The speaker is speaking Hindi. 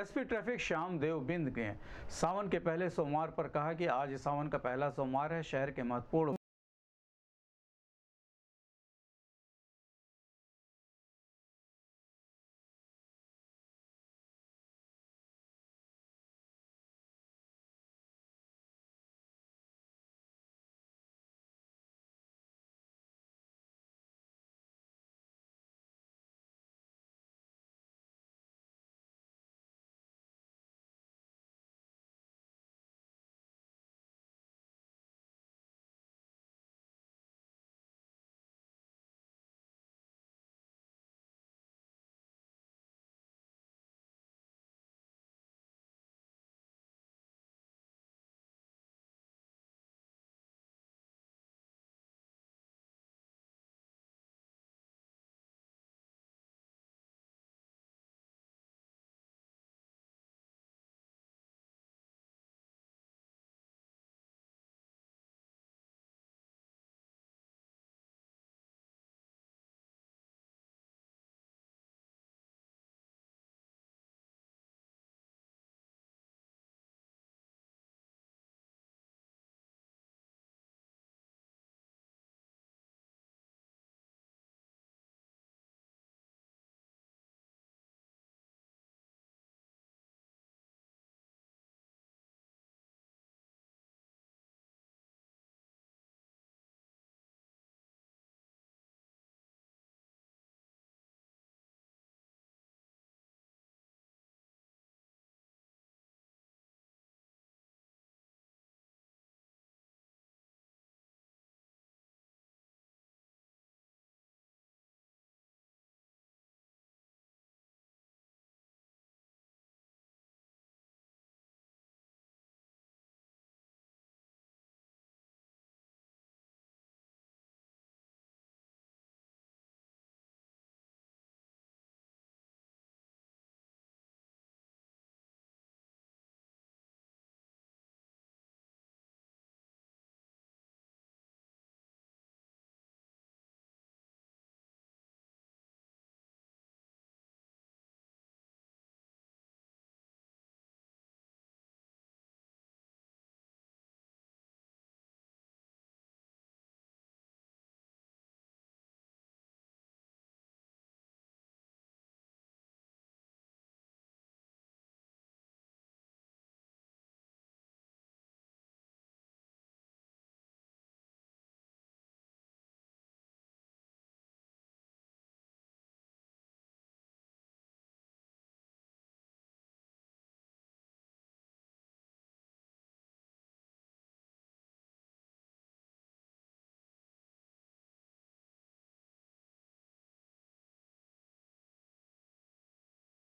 एसपी ट्रैफिक श्याम देव बिंद के सावन के पहले सोमवार पर कहा कि आज सावन का पहला सोमवार है शहर के महत्वपूर्ण